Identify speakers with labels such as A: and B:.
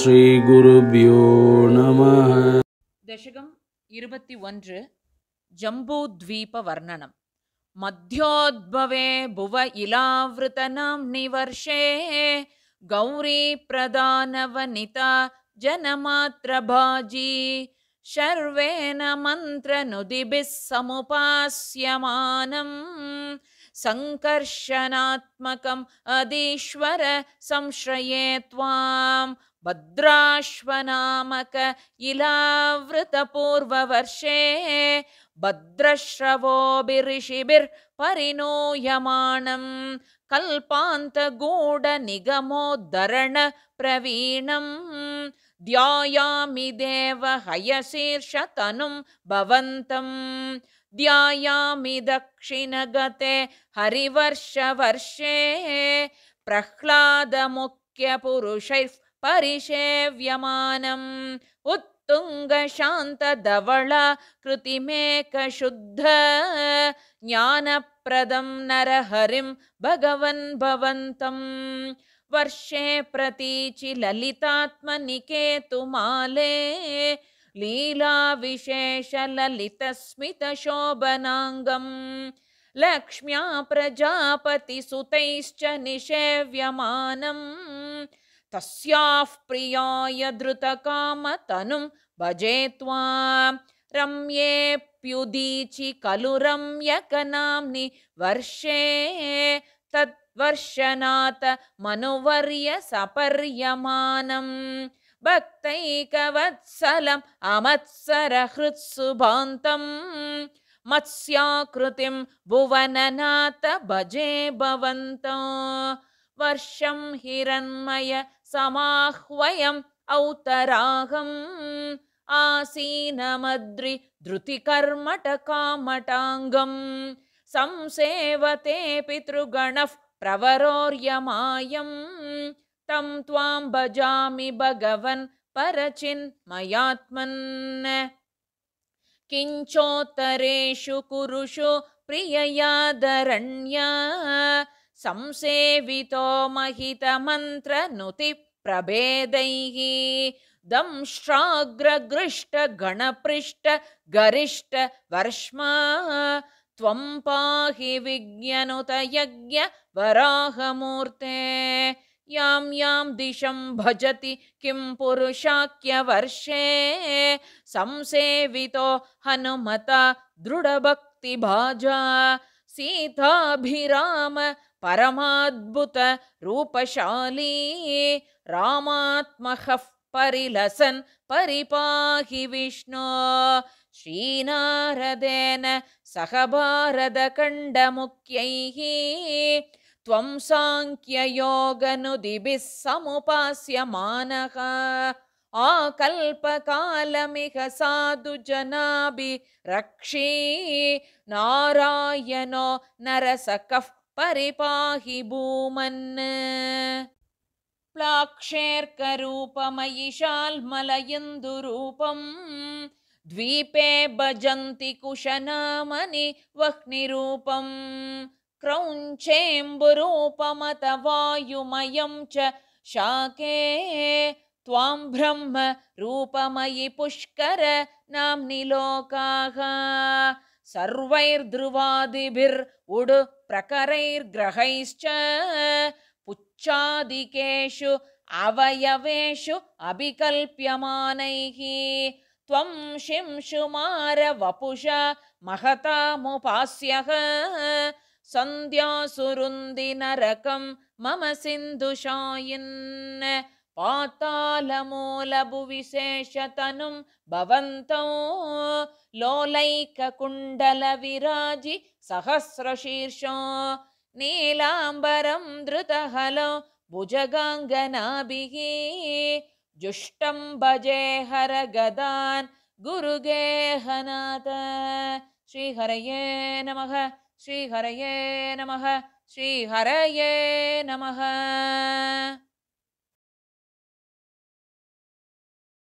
A: श्रीगुरुभ्यो नमः दशकम् इरु जम्बूद्वीपवर्णनम् मध्योद्भवे भुव इलावृतनाम् निवर्षेः गौरीप्रदानवनिता जनमात्रभाजी मन्त्रनुदिभिः समुपास्यमानम् सङ्कर्षणात्मकम् अधीश्वर संश्रये त्वाम् भद्राश्वनामक इलावृतपूर्ववर्षे भद्रश्रवोभिर्षिभिर् कल्पान्तगूढनिगमोद्धरण प्रवीणम् ध्यायामि देव हयशीर्षतनुं भवन्तम् द्यायामि दक्षिणगते हरिवर्षवर्षे प्रह्लादमुख्यपुरुषैः परिषेव्यमानम् उत् मुख्य तुङ्गशान्तधवळ कृतिमेकशुद्ध ज्ञानप्रदं नरहरिं भगवन् भवन्तं वर्षे प्रतीचि ललितात्मनिकेतुमाले लीलाविशेषललितस्मितशोभनाङ्गम् लक्ष्म्या प्रजापतिसुतैश्च निषेव्यमानम् तस्याः प्रियाय धृतकामतनुं भजे त्वां रम्येऽप्युदीचि खलु रम्यकनाम्नि वर्षे तद्वर्षनाथ मनोवर्य सपर्यमानम् भक्तैकवत्सलम् अमत्सरहृत्सुभान्तम् मत्स्याकृतिं भुवननाथ भजे भवन्त वर्षं हिरण्मय समाह्वयम् आसीनमद्रि धृतिकर्मटकामटाङ्गम् संसेवते पितृगणः प्रवरोर्यमायम् तं त्वां भजामि भगवन् परचिन्मयात्मन् किञ्चोत्तरेषु कुरुषु प्रिययादरण्या संसेवितो महितमन्त्रनुति प्रभेदैः दंशाग्रगृष्टगणपृष्ट गरिष्ठ वर्ष्मा त्वम् पाहि विज्ञनुत यज्ञ वराहमूर्ते यां यां दिशं भजति किं पुरुषाख्यवर्षे संसेवितो हनुमता दृढभक्तिभाजा सीताभिराम परमाद्भुतरूपशाली रामात्मनः परिलसन् परिपाहि विष्णो श्रीनारदेन सह भारदखण्डमुख्यैः त्वं साङ्ख्ययोगनुदिभिः समुपास्यमानः आकल्पकालमिह साधु रक्षी नारायणो नरसकः परिपाहि भूमन् प्लाक्षेर्करूपमयि द्वीपे भजन्ति कुशनामनि वह्निरूपम् क्रौञ्चेम्बुरूपमत वायुमयं च शाके त्वां ब्रह्म रूपमयि पुष्कर नाम्नि लोकाः சர்வைர்திருவாதிபிர் உடு பிரகரைர்கிரகைஷ்ச புச்சாதிகேஷு அவயவேஷு அபிகல்பியமானைः त्वं शिंशुमार वपुषा महतामुपास्यः सन्ध्यासुरुन्दिनरकं मम सिन्धुशायिन् पातालमूलभुविशेषतनुं लोलैककुण्डलविराजि सहस्रशीर्षो नीलाम्बरं धृतहलो भुजगाङ्गनाभिः जुष्टं भजे हर गदान् गुरुगेहनाथ श्री नमः श्रीहरये नमः श्रीहरये नमः